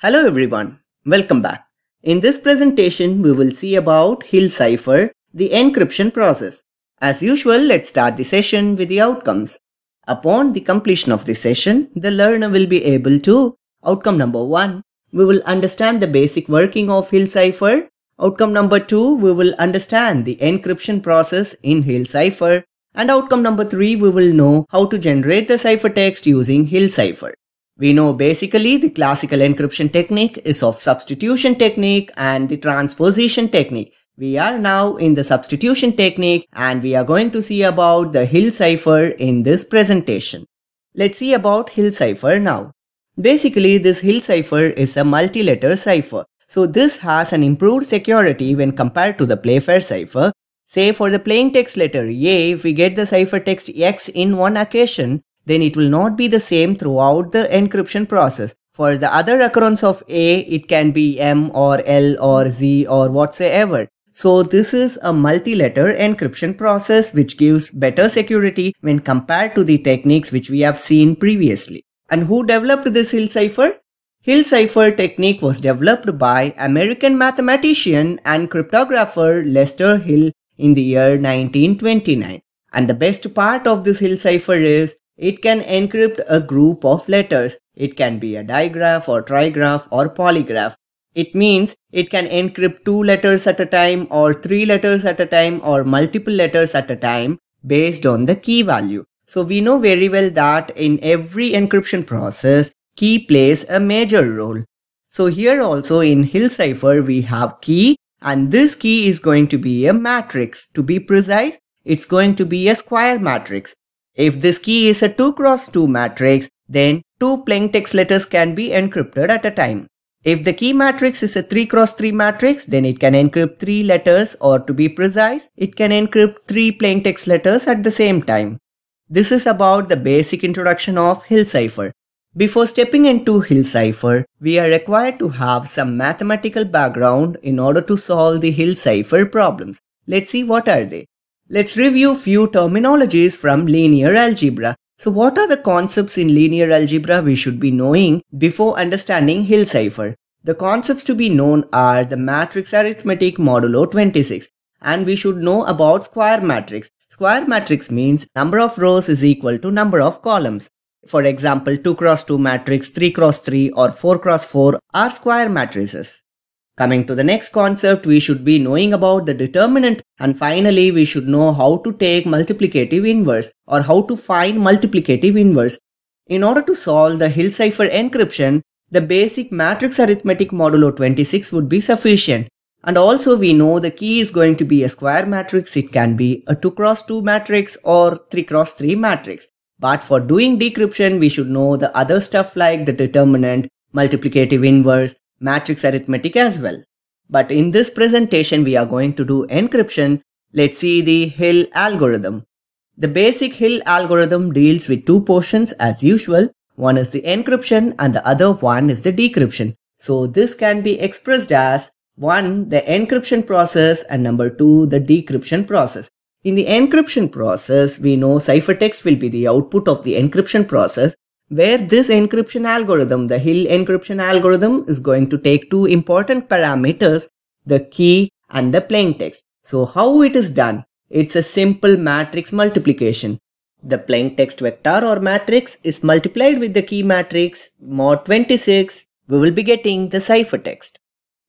Hello everyone, welcome back. In this presentation, we will see about Hill Cipher, the encryption process. As usual, let's start the session with the outcomes. Upon the completion of the session, the learner will be able to Outcome number 1, we will understand the basic working of Hill Cipher. Outcome number 2, we will understand the encryption process in Hill Cipher. And outcome number 3, we will know how to generate the ciphertext using Hill Cipher. We know basically the classical encryption technique is of substitution technique and the transposition technique. We are now in the substitution technique and we are going to see about the Hill cipher in this presentation. Let's see about Hill cipher now. Basically, this Hill cipher is a multi-letter cipher. So this has an improved security when compared to the Playfair cipher. Say for the plain text letter A, if we get the ciphertext X in one occasion, then it will not be the same throughout the encryption process. For the other occurrence of A, it can be M or L or Z or whatsoever. So this is a multi-letter encryption process which gives better security when compared to the techniques which we have seen previously. And who developed this Hill cipher? Hill cipher technique was developed by American mathematician and cryptographer Lester Hill in the year 1929. And the best part of this Hill cipher is it can encrypt a group of letters. It can be a digraph or trigraph or polygraph. It means it can encrypt two letters at a time or three letters at a time or multiple letters at a time based on the key value. So we know very well that in every encryption process, key plays a major role. So here also in Hill cipher we have key and this key is going to be a matrix. To be precise, it's going to be a square matrix. If this key is a 2 cross 2 matrix, then two plain text letters can be encrypted at a time. If the key matrix is a 3 cross 3 matrix, then it can encrypt 3 letters or to be precise, it can encrypt 3 plain text letters at the same time. This is about the basic introduction of Hill cipher. Before stepping into Hill cipher, we are required to have some mathematical background in order to solve the Hill cipher problems. Let's see what are they. Let's review few terminologies from linear algebra. So what are the concepts in linear algebra we should be knowing before understanding Hill cipher? The concepts to be known are the matrix arithmetic modulo 26 and we should know about square matrix. Square matrix means number of rows is equal to number of columns. For example, 2 cross 2 matrix, 3 cross 3 or 4 cross 4 are square matrices. Coming to the next concept, we should be knowing about the determinant and finally we should know how to take multiplicative inverse or how to find multiplicative inverse. In order to solve the Hill cipher encryption, the basic matrix arithmetic modulo 26 would be sufficient. And also we know the key is going to be a square matrix, it can be a 2 cross 2 matrix or 3 cross 3 matrix. But for doing decryption, we should know the other stuff like the determinant, multiplicative inverse, matrix arithmetic as well. But in this presentation, we are going to do encryption. Let's see the Hill algorithm. The basic Hill algorithm deals with two portions as usual. One is the encryption and the other one is the decryption. So this can be expressed as one, the encryption process and number two, the decryption process. In the encryption process, we know ciphertext will be the output of the encryption process where this encryption algorithm, the Hill encryption algorithm is going to take two important parameters, the key and the plaintext. So how it is done? It's a simple matrix multiplication. The plaintext vector or matrix is multiplied with the key matrix mod 26. We will be getting the ciphertext.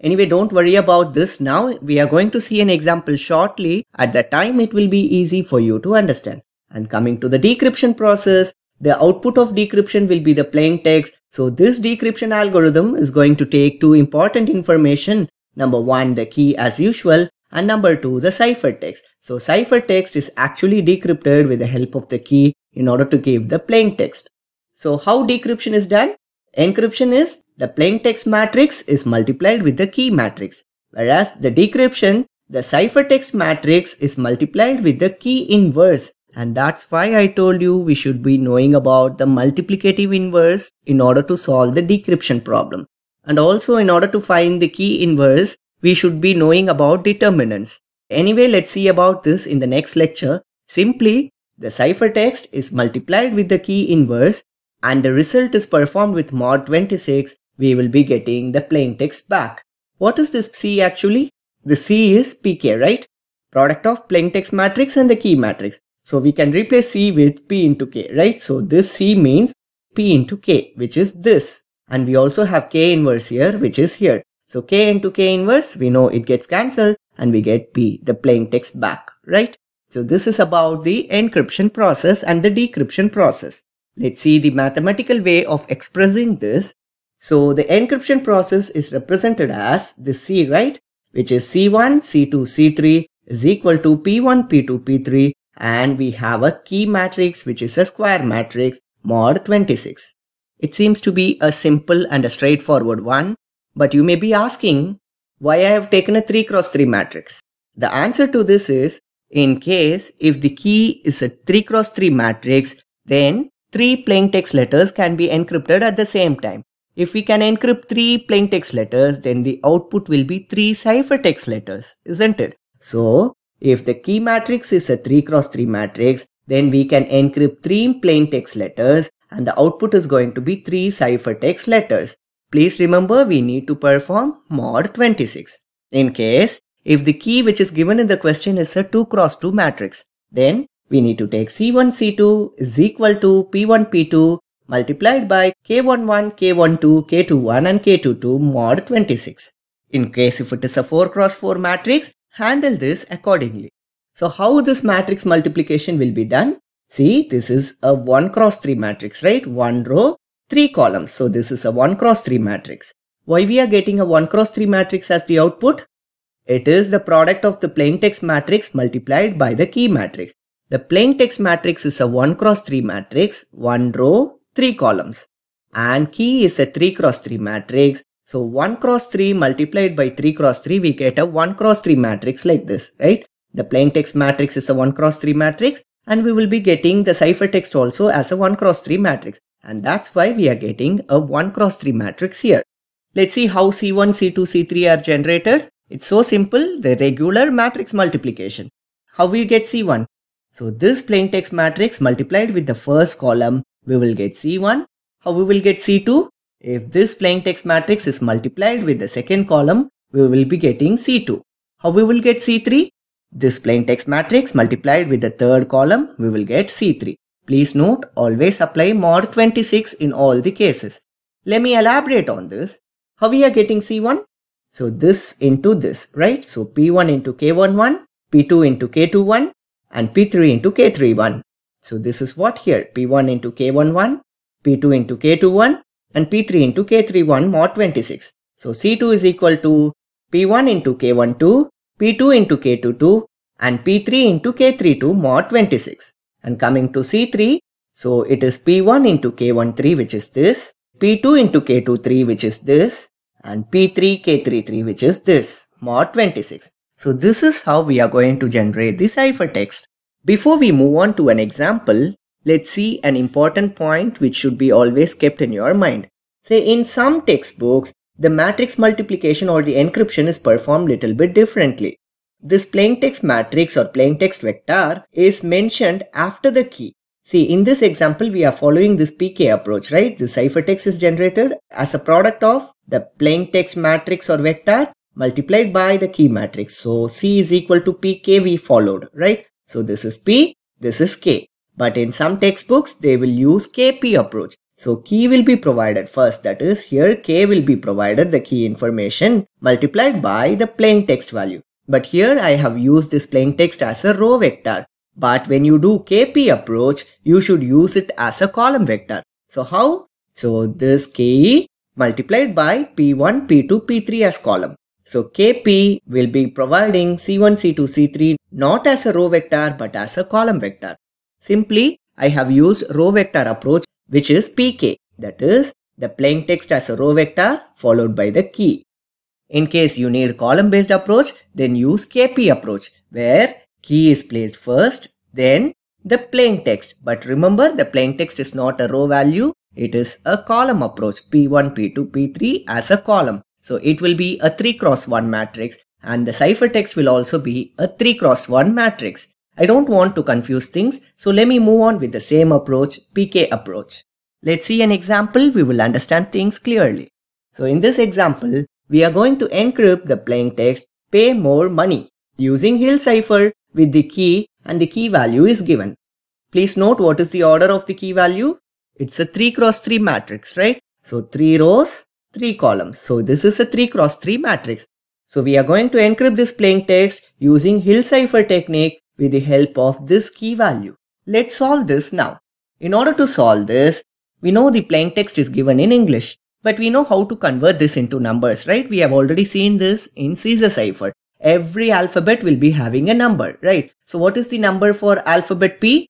Anyway, don't worry about this now. We are going to see an example shortly. At that time, it will be easy for you to understand. And coming to the decryption process, the output of decryption will be the plain text. So this decryption algorithm is going to take two important information. Number one, the key as usual, and number two, the ciphertext. So ciphertext is actually decrypted with the help of the key in order to give the plain text. So how decryption is done? Encryption is the plain text matrix is multiplied with the key matrix. Whereas the decryption, the ciphertext matrix is multiplied with the key inverse. And that's why I told you we should be knowing about the multiplicative inverse in order to solve the decryption problem. And also in order to find the key inverse, we should be knowing about determinants. Anyway, let's see about this in the next lecture. Simply, the ciphertext is multiplied with the key inverse and the result is performed with mod 26, we will be getting the plaintext back. What is this C actually? The C is PK, right? Product of plaintext matrix and the key matrix. So we can replace C with P into K, right? So this C means P into K, which is this. And we also have K inverse here, which is here. So K into K inverse, we know it gets cancelled and we get P, the plain text back, right? So this is about the encryption process and the decryption process. Let's see the mathematical way of expressing this. So the encryption process is represented as the C, right? Which is C1, C2, C3 is equal to P1, P2, P3 and we have a key matrix which is a square matrix mod 26. It seems to be a simple and a straightforward one, but you may be asking why I have taken a 3 cross 3 matrix. The answer to this is in case if the key is a 3 cross 3 matrix, then three plain text letters can be encrypted at the same time. If we can encrypt three plain text letters, then the output will be three ciphertext letters, isn't it? So if the key matrix is a 3 cross 3 matrix, then we can encrypt 3 plain text letters and the output is going to be 3 ciphertext letters. Please remember we need to perform mod 26. In case, if the key which is given in the question is a 2 cross 2 matrix, then we need to take C1, C2 is equal to P1, P2 multiplied by K11, K12, K21 and K22 mod 26. In case if it is a 4 cross 4 matrix, handle this accordingly. So how this matrix multiplication will be done? See, this is a 1 cross 3 matrix, right? 1 row, 3 columns. So this is a 1 cross 3 matrix. Why we are getting a 1 cross 3 matrix as the output? It is the product of the plain text matrix multiplied by the key matrix. The plain text matrix is a 1 cross 3 matrix, 1 row, 3 columns. And key is a 3 cross 3 matrix so 1 cross 3 multiplied by 3 cross 3, we get a 1 cross 3 matrix like this, right? The plain text matrix is a 1 cross 3 matrix and we will be getting the ciphertext also as a 1 cross 3 matrix. And that's why we are getting a 1 cross 3 matrix here. Let's see how C1, C2, C3 are generated. It's so simple, the regular matrix multiplication. How we get C1? So this plain text matrix multiplied with the first column, we will get C1. How we will get C2? If this plain text matrix is multiplied with the second column, we will be getting C2. How we will get C3? This plain text matrix multiplied with the third column, we will get C3. Please note, always apply mod 26 in all the cases. Let me elaborate on this. How we are getting C1? So this into this, right? So P1 into K11, P2 into K21, and P3 into K31. So this is what here, P1 into K11, P2 into K21, and P3 into K31 mod 26. So C2 is equal to P1 into K12, P2 into K22 and P3 into K32 mod 26. And coming to C3, so it is P1 into K13 which is this, P2 into K23 which is this and P3 K33 which is this mod 26. So this is how we are going to generate the ciphertext. Before we move on to an example, Let's see an important point which should be always kept in your mind. Say in some textbooks, the matrix multiplication or the encryption is performed little bit differently. This plaintext matrix or plaintext vector is mentioned after the key. See, in this example, we are following this PK approach, right? The ciphertext is generated as a product of the plaintext matrix or vector multiplied by the key matrix. So C is equal to PK we followed, right? So this is P, this is K. But in some textbooks, they will use KP approach. So key will be provided first that is here K will be provided the key information multiplied by the plain text value. But here I have used this plain text as a row vector. But when you do KP approach, you should use it as a column vector. So how? So this KE multiplied by P1, P2, P3 as column. So KP will be providing C1, C2, C3 not as a row vector but as a column vector. Simply, I have used row vector approach which is pk that is the plain text as a row vector followed by the key. In case you need column based approach then use kp approach where key is placed first then the plain text but remember the plain text is not a row value it is a column approach p1 p2 p3 as a column so it will be a 3 cross 1 matrix and the ciphertext will also be a 3 cross 1 matrix I don't want to confuse things, so let me move on with the same approach, PK approach. Let's see an example, we will understand things clearly. So in this example, we are going to encrypt the plain text, pay more money, using Hill cipher with the key and the key value is given. Please note what is the order of the key value? It's a 3 cross 3 matrix, right? So 3 rows, 3 columns. So this is a 3 cross 3 matrix. So we are going to encrypt this plain text using Hill cipher technique with the help of this key value. Let's solve this now. In order to solve this, we know the plain text is given in English, but we know how to convert this into numbers, right? We have already seen this in Caesar cipher. Every alphabet will be having a number, right? So what is the number for alphabet P?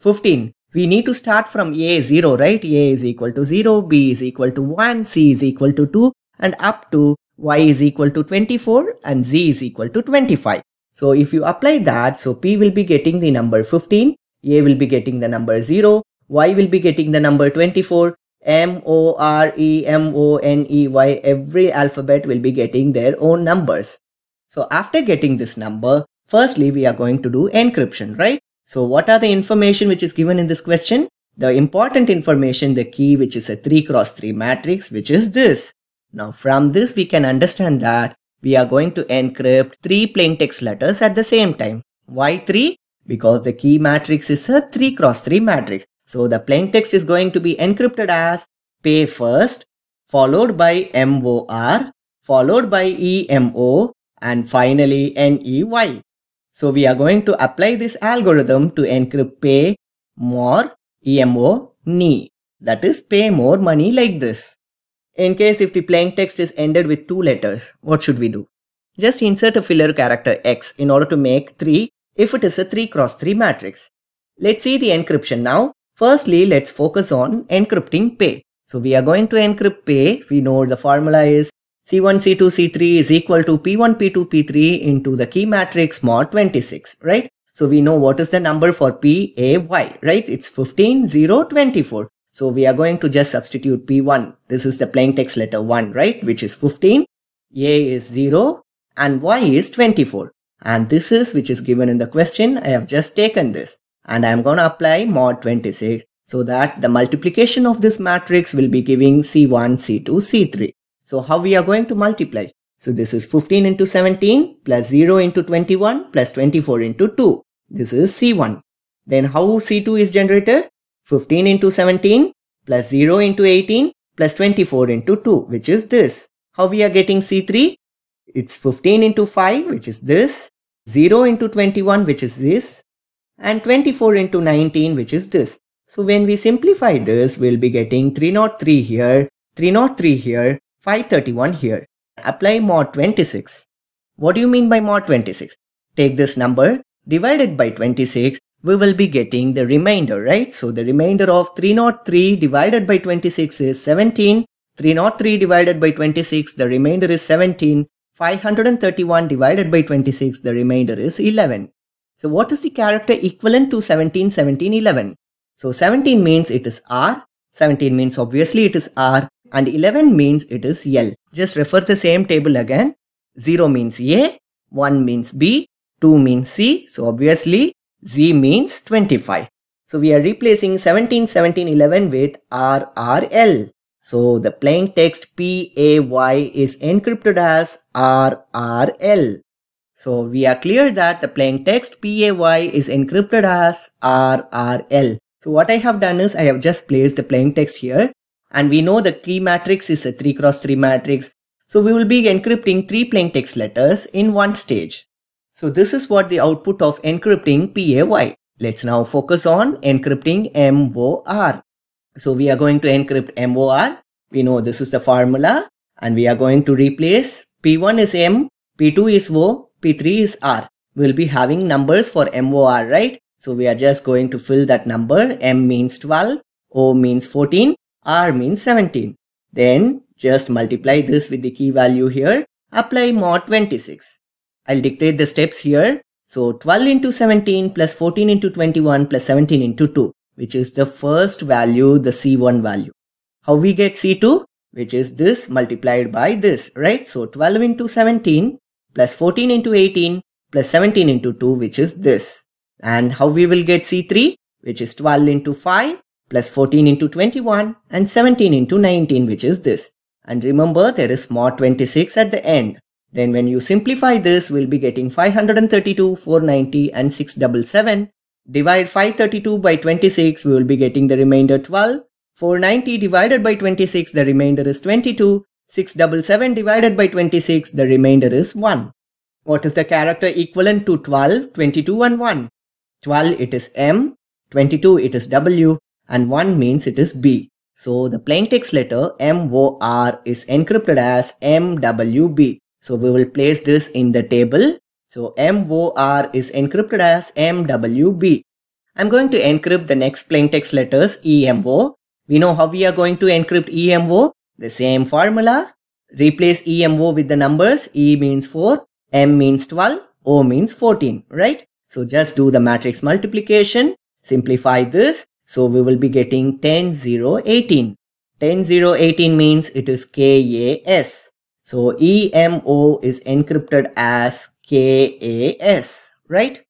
15. We need to start from A 0, right? A is equal to 0, B is equal to 1, C is equal to 2 and up to Y is equal to 24 and Z is equal to 25. So if you apply that, so P will be getting the number 15, A will be getting the number 0, Y will be getting the number 24, M O R E M O N E Y, every alphabet will be getting their own numbers. So after getting this number, firstly we are going to do encryption, right? So what are the information which is given in this question? The important information, the key which is a 3 cross 3 matrix, which is this. Now from this we can understand that we are going to encrypt three plaintext letters at the same time. Why three? Because the key matrix is a 3 cross 3 matrix. So the plaintext is going to be encrypted as pay first, followed by MOR, followed by EMO, and finally NEY. So we are going to apply this algorithm to encrypt pay, more, EMO, NE. That is pay more money like this. In case if the plain text is ended with two letters, what should we do? Just insert a filler character x in order to make 3 if it is a 3 cross 3 matrix. Let's see the encryption now. Firstly, let's focus on encrypting pay. So we are going to encrypt pay. We know the formula is C1, C2, C3 is equal to P1, P2, P3 into the key matrix mod 26, right? So we know what is the number for P, A, Y, right? It's 15, 0, 24. So we are going to just substitute P1. This is the plain text letter 1, right? Which is 15. A is 0 and Y is 24. And this is which is given in the question. I have just taken this and I am going to apply mod 26 so that the multiplication of this matrix will be giving C1, C2, C3. So how we are going to multiply? So this is 15 into 17 plus 0 into 21 plus 24 into 2. This is C1. Then how C2 is generated? 15 into 17 plus 0 into 18 plus 24 into 2 which is this. How we are getting C3? It's 15 into 5 which is this, 0 into 21 which is this and 24 into 19 which is this. So when we simplify this we'll be getting 303 here, 303 here, 531 here. Apply mod 26. What do you mean by mod 26? Take this number, divided by 26 we will be getting the remainder, right? So the remainder of 303 divided by 26 is 17. 303 divided by 26, the remainder is 17. 531 divided by 26, the remainder is 11. So what is the character equivalent to 17, 17, 11? So 17 means it is R, 17 means obviously it is R, and 11 means it is L. Just refer the same table again. 0 means A, 1 means B, 2 means C. So obviously Z means 25. So we are replacing 17, 17, 11 with RRL. So the plain text PAY is encrypted as RRL. So we are clear that the plain text PAY is encrypted as RRL. So what I have done is I have just placed the plain text here and we know the key matrix is a 3 cross 3 matrix. So we will be encrypting 3 plain text letters in one stage. So this is what the output of encrypting PAY. Let's now focus on encrypting MOR. So we are going to encrypt MOR. We know this is the formula and we are going to replace P1 is M, P2 is O, P3 is R. We'll be having numbers for MOR, right? So we are just going to fill that number. M means 12, O means 14, R means 17. Then just multiply this with the key value here. Apply mod 26. I'll dictate the steps here. So 12 into 17 plus 14 into 21 plus 17 into 2, which is the first value, the C1 value. How we get C2? Which is this multiplied by this, right? So 12 into 17 plus 14 into 18 plus 17 into 2, which is this. And how we will get C3? Which is 12 into 5 plus 14 into 21 and 17 into 19, which is this. And remember, there is more 26 at the end. Then when you simplify this, we'll be getting 532, 490 and 677. Divide 532 by 26, we will be getting the remainder 12. 490 divided by 26, the remainder is 22. 677 divided by 26, the remainder is 1. What is the character equivalent to 12, 22 and 1? 12 it is M, 22 it is W and 1 means it is B. So the plaintext letter MOR is encrypted as MWB. So we will place this in the table. So MOR is encrypted as MWB. I'm going to encrypt the next plaintext letters EMO. We know how we are going to encrypt EMO. The same formula. Replace EMO with the numbers. E means 4, M means 12, O means 14, right? So just do the matrix multiplication. Simplify this. So we will be getting 10, 0, 18. 10, 0, 18 means it is KAS. So EMO is encrypted as KAS, right?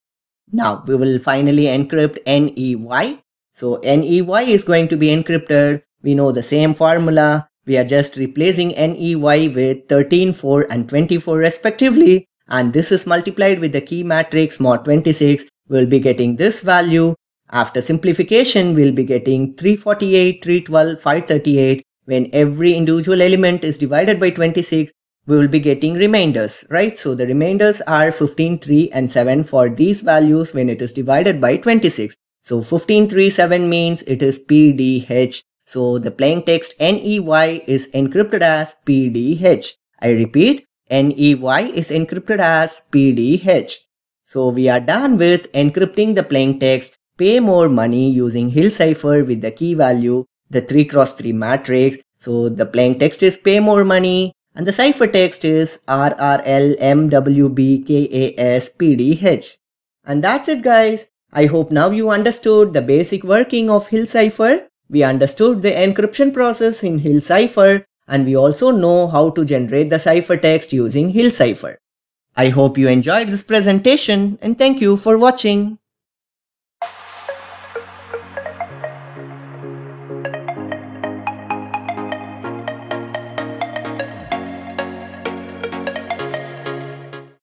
Now we will finally encrypt NEY. So NEY is going to be encrypted. We know the same formula. We are just replacing NEY with 13, 4 and 24 respectively. And this is multiplied with the key matrix mod 26. We'll be getting this value. After simplification, we'll be getting 348, 312, 538 when every individual element is divided by 26, we will be getting remainders, right? So the remainders are 15, 3 and 7 for these values when it is divided by 26. So 15, 3, 7 means it is PDH. So the plain text NEY is encrypted as PDH. I repeat, NEY is encrypted as PDH. So we are done with encrypting the plain text. Pay more money using Hill Cipher with the key value the 3 cross 3 matrix. So the plain text is pay more money and the ciphertext is RRLMWBKASPDH. And that's it guys. I hope now you understood the basic working of Hill Cipher. We understood the encryption process in Hill Cipher and we also know how to generate the ciphertext using Hill Cipher. I hope you enjoyed this presentation and thank you for watching.